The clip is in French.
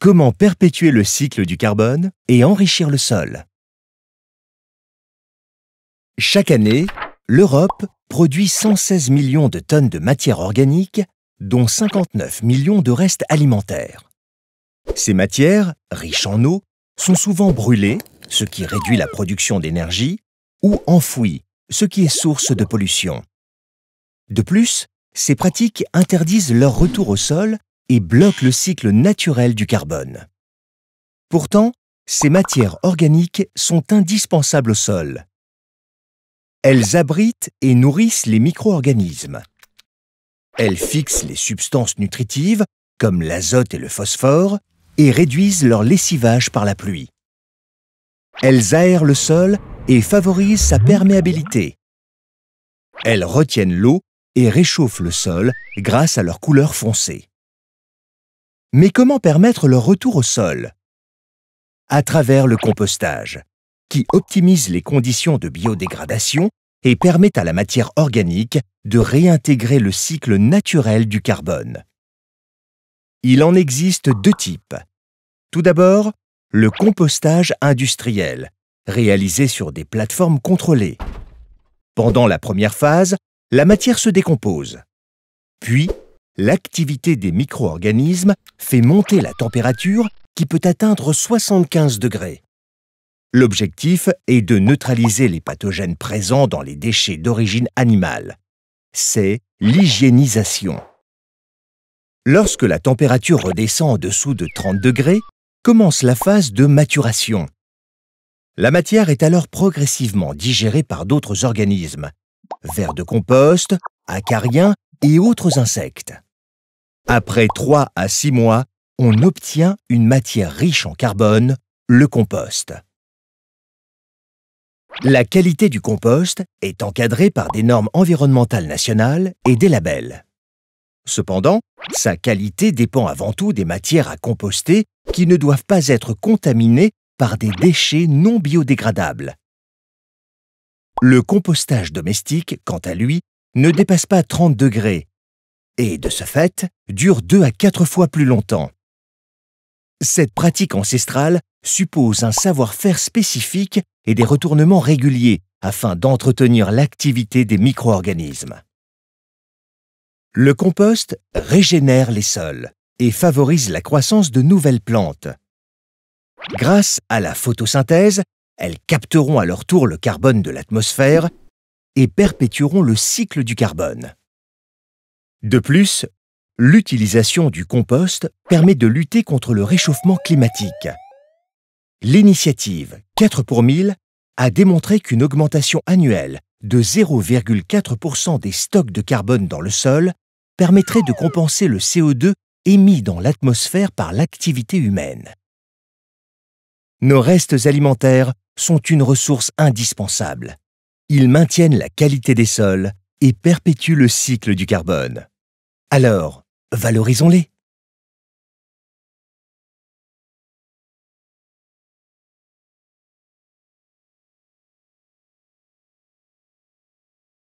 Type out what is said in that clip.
Comment perpétuer le cycle du carbone et enrichir le sol Chaque année, l'Europe produit 116 millions de tonnes de matières organiques, dont 59 millions de restes alimentaires. Ces matières, riches en eau, sont souvent brûlées, ce qui réduit la production d'énergie, ou enfouies, ce qui est source de pollution. De plus, ces pratiques interdisent leur retour au sol et bloquent le cycle naturel du carbone. Pourtant, ces matières organiques sont indispensables au sol. Elles abritent et nourrissent les micro-organismes. Elles fixent les substances nutritives, comme l'azote et le phosphore, et réduisent leur lessivage par la pluie. Elles aèrent le sol et favorisent sa perméabilité. Elles retiennent l'eau et réchauffent le sol grâce à leur couleur foncée. Mais comment permettre leur retour au sol À travers le compostage, qui optimise les conditions de biodégradation et permet à la matière organique de réintégrer le cycle naturel du carbone. Il en existe deux types. Tout d'abord, le compostage industriel, réalisé sur des plateformes contrôlées. Pendant la première phase, la matière se décompose. Puis, l'activité des micro-organismes fait monter la température qui peut atteindre 75 degrés. L'objectif est de neutraliser les pathogènes présents dans les déchets d'origine animale. C'est l'hygiénisation. Lorsque la température redescend en dessous de 30 degrés, commence la phase de maturation. La matière est alors progressivement digérée par d'autres organismes. Vers de compost, acariens et autres insectes. Après 3 à 6 mois, on obtient une matière riche en carbone, le compost. La qualité du compost est encadrée par des normes environnementales nationales et des labels. Cependant, sa qualité dépend avant tout des matières à composter qui ne doivent pas être contaminées par des déchets non biodégradables. Le compostage domestique, quant à lui, ne dépasse pas 30 degrés et, de ce fait, dure 2 à 4 fois plus longtemps. Cette pratique ancestrale suppose un savoir-faire spécifique et des retournements réguliers afin d'entretenir l'activité des micro-organismes. Le compost régénère les sols et favorise la croissance de nouvelles plantes. Grâce à la photosynthèse, elles capteront à leur tour le carbone de l'atmosphère et perpétueront le cycle du carbone. De plus, l'utilisation du compost permet de lutter contre le réchauffement climatique. L'initiative 4 pour 1000 a démontré qu'une augmentation annuelle de 0,4% des stocks de carbone dans le sol permettrait de compenser le CO2 émis dans l'atmosphère par l'activité humaine. Nos restes alimentaires sont une ressource indispensable ils maintiennent la qualité des sols et perpétuent le cycle du carbone. Alors, valorisons-les.